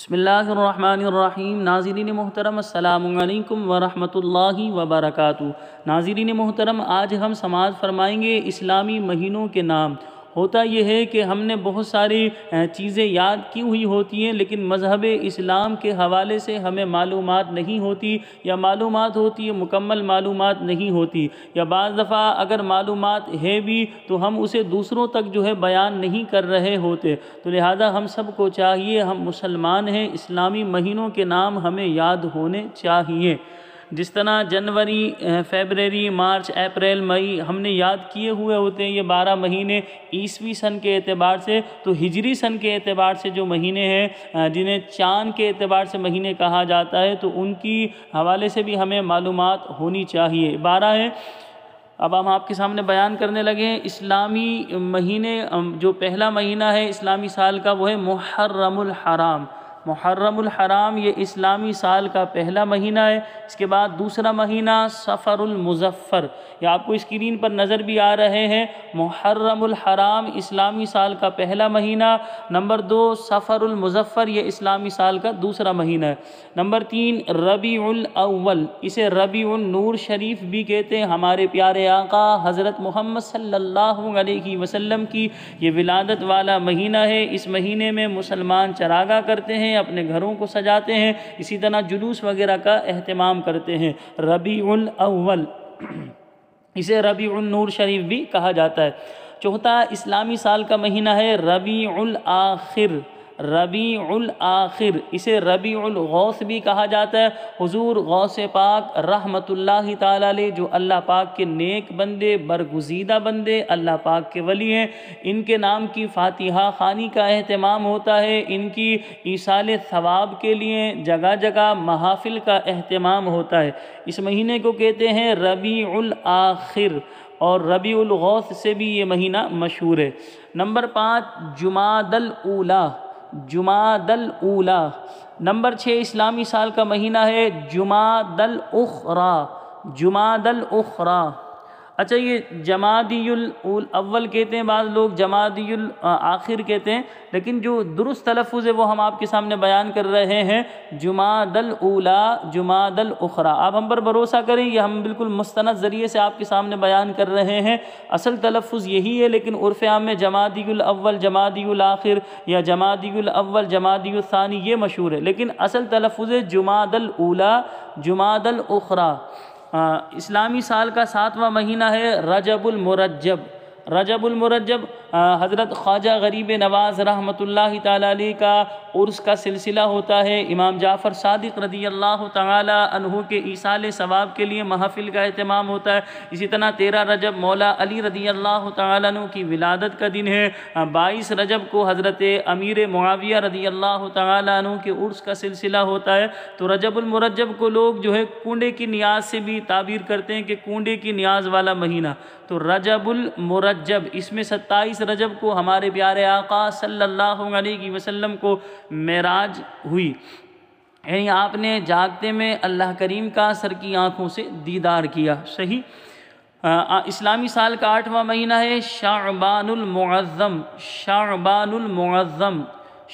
बसमीम नाजरीन मोहतरम अल्लाम वरहमतुल्लाहि वबरकू नाजरीन मोहतरम आज हम समाज फरमाएंगे इस्लामी महीनों के नाम होता यह है कि हमने बहुत सारी चीज़ें याद की हुई होती हैं लेकिन मजहब इस्लाम के हवाले से हमें मालूम नहीं होती या मालूम होती है मुकम्मल मालूम नहीं होती या बज़ दफ़ा अगर मालूम है भी तो हम उसे दूसरों तक जो है बयान नहीं कर रहे होते तो लिहाजा हम सबको चाहिए हम मुसलमान हैं इस्लामी महीनों के नाम हमें याद होने चाहिए जिस तरह जनवरी फेबररी मार्च अप्रैल मई हमने याद किए हुए होते हैं ये बारह महीने ईसवी सन के अतबार से तो हिजरी सन के अतबार से जो महीने हैं जिन्हें चाँद के अतबार से महीने कहा जाता है तो उनकी हवाले से भी हमें मालूम होनी चाहिए बारह है अब हम आपके सामने बयान करने लगे हैं इस्लामी महीने जो पहला महीना है इस्लामी साल का वो है मुहर्रमुल हराम मुहर्रमुल हराम ये इस्लामी साल का पहला महीना है इसके बाद दूसरा महीना सफ़रुल यह आपको स्क्रीन पर नज़र भी आ रहे हैं मुहर्रमराम हराम इस्लामी साल का पहला महीना नंबर दो सफ़रमज़फ़र मुजफ़्फ़र ये इस्लामी साल का दूसरा महीना है नंबर तीन रबीउल इसे रबीउल नूर शरीफ भी कहते हैं हमारे प्यारे आका हज़रत मोहम्मद सल्ला वसलम की ये विलादत वाला महीना है इस महीने में मुसलमान चरागा करते हैं हैं अपने घरों को सजाते हैं इसी तरह जुलूस वगैरह का अहतमाम करते हैं रबी उल अव्वल इसे रबी उल नूर शरीफ भी कहा जाता है चौथा इस्लामी साल का महीना है रबी उल आखिर रबीउल आखिर इसे रबीउल गौस भी कहा जाता है हुजूर गौस पाक रहमतुल्लाह ताली जो अल्लाह पाक के नेक बंदे बरगुजीदा बंदे अल्लाह पाक के वली हैं इनके नाम की फातिहा खानी का अहतमाम होता है इनकी ईसाल सवाब के लिए जगह जगह महाफिल का अहतमाम होता है इस महीने को कहते हैं रबीउल आखिर और रबी गौस से भी ये महीना मशहूर है नंबर पाँच जुमादल उला जुमादल ऊला नंबर छः इस्लामी साल का महीना है जुमादल उखरा जुमादल उखरा अच्छा ये जमादियुल अव्वल कहते हैं बाद लोग जमादियुल आखिर कहते हैं लेकिन जो दुरुस्त तलफ़ है वो हम आपके सामने बयान कर रहे हैं जुमादल उला जुमादल उखरा आप हम पर भरोसा करें ये हम बिल्कुल मुस्ंद ज़रिए से आपके सामने बयान कर रहे हैं असल तलफ़ यही है लेकिन उर्फ़ आम में जमादियुल अव्वल जमादियुल आखिर या जमादियुल अव्वल जमादियुल ये मशहूर है लेकिन असल तलफ़ जुमादल उला जुमादल उखरा इस्लामी साल का सातवां महीना है रजबुल मुरजब रजबुलमरजब हज़रत ख्वाजा गरीब नवाज़ रहमत ताली का उर्स का सिलसिला होता है इमाम जाफ़र सदक रदी अल्लाह तहु के ईसाल सवाब के लिए महफ़िल का अहतमाम होता है इसी तरह तेरह रजब मौला अली रदी अल्लाह तु की विलादत का दिन है बाईस रजब को हज़रत अमीर मुआविया रदी अल्लाह तु के उर्स का सिलसिला होता है तो रजबुलमरजब को लोग जो है कुंडे की न्याज से भी ताबीर करते हैं कि कुंडे की न्याज वाला महीना तो रजबुलमरज रजब इसमें सत्ताईस रजब को हमारे प्यारे आका सल्लल्लाहु अलैहि वसल्लम को मेराज हुई यानी आपने जागते में अल्लाह करीम का सर की आँखों से दीदार किया सही इस्लामी साल का आठवां महीना है शाहबानमज़म शाहबानमज़म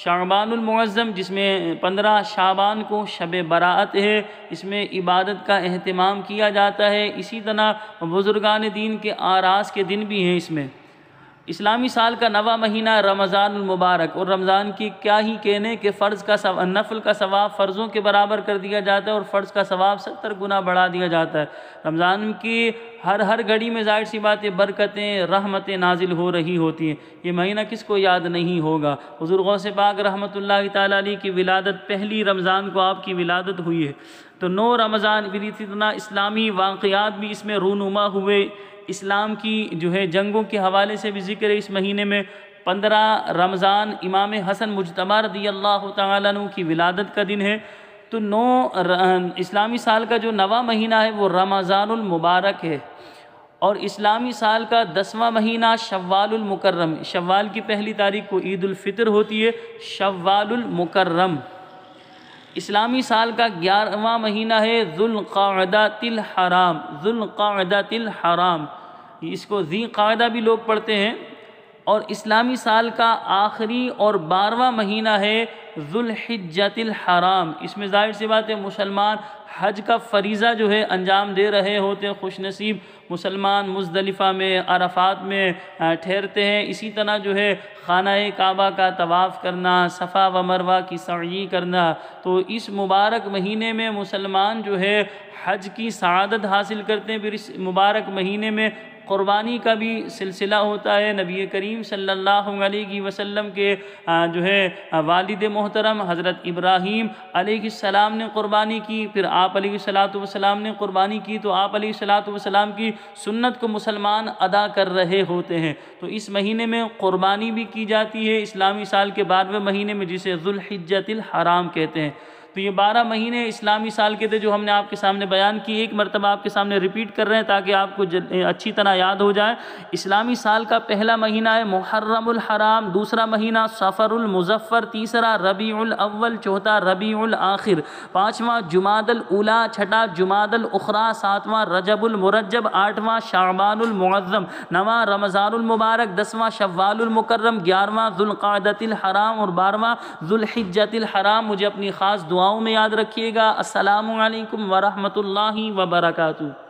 शाबानमज़म जिसमें पंद्रह शाबान को शब बरात है इसमें इबादत का अहतमाम किया जाता है इसी तरह बुज़ुर्गान दीन के आरास के दिन भी हैं इसमें इस्लामी साल का नवा महीना रमज़ानमबारक और रमज़ान की क्या ही कहने के फ़र्ज़ का सव, नफल का सवाब फ़र्ज़ों के बराबर कर दिया जाता है और फ़र्ज़ का सवाब सत्तर गुना बढ़ा दिया जाता है रमज़ान की हर हर घड़ी में जाहिर सी बातें बरकतें रहमतें नाजिल हो रही होती हैं ये महीना किसको याद नहीं होगा हजूर से पाक रहमत ला की विलादत पहली रमज़ान को आपकी विलादत हुई है तो नौ रमज़ान इतना तो इस्लामी वाक़ात भी इसमें रूनुमा हुए इस्लाम की जो है जंगों के हवाले से भी जिक्र है इस महीने में पंद्रह रमज़ान इमाम हसन मुजतबा रदी अल्लाह तु की विलादत का दिन है तो नौ इस्लामी साल का जो नवा महीना है वो मुबारक है और इस्लामी साल का दसवां महीना शवालमकर्रम शवाल की पहली तारीख को ईदालफ़ितर होती है शवालमकर्रम इस्लामी साल का ग्यारहवा महीना है तिल हराम तिल हराम इसको जी कायदा भी लोग पढ़ते हैं और इस्लामी साल का आखिरी और बारहवा महीना है जुल्हिजतिल हराम इसमें जाहिर सी बात है मुसलमान हज का फरीज़ा जो है अंजाम दे रहे होते हैं खुश नसीब मुसलमान मुजदलिफ़ा में अरफात में ठहरते हैं इसी तरह जो है खाना काबा का तवाफ़ करना सफ़ा व मरवा की सड़ी करना तो इस मुबारक महीने में मुसलमान जो है हज की सदत हासिल करते हैं फिर इस मुबारक महीने में क़ुरबानी का भी सिलसिला होता है नबी करीम सल्लल्लाहु अलैहि वसल्लम के जो है वालिद मोहतरम हज़रत इब्राहीम सलाम ने क़ुरबानी की फिर आप सलाम ने क़ुरबानी की तो आप सलाम की सुन्नत को मुसलमान अदा कर रहे होते हैं तो इस महीने में क़ुरबानी भी की जाती है इस्लामी साल के बारहवें महीने में जिसे जुल्हजतिल हराम कहते हैं तो ये बारह महीने इस्लामी साल के थे जो हमने आपके सामने बयान किए एक मरतबा आपके सामने रिपीट कर रहे हैं ताकि आपको अच्छी तरह याद हो जाए इस्लामी साल का पहला महीना है मुहर्रमुल हराम दूसरा महीना सफ़रुल मुजफ़्फ़र तीसरा रबीउल अव्वल चौथा रबीउल आखिर पाँचवा जुमादल उला छठा जुमादल उखरा सातवां रजबुल आठवां शाबानुल मुअज़्ज़म नवा रमज़ानुल मुबारक दसवां शव्वालुल मुकर्रम ग्यारहवां जुल्क़ादतिल हराम और बारहवा जुल्हिज्जतिल हराम मुझे अपनी ख़ास दुआ दुआओं में याद रखिएगा असलकम वरहमल वबरकू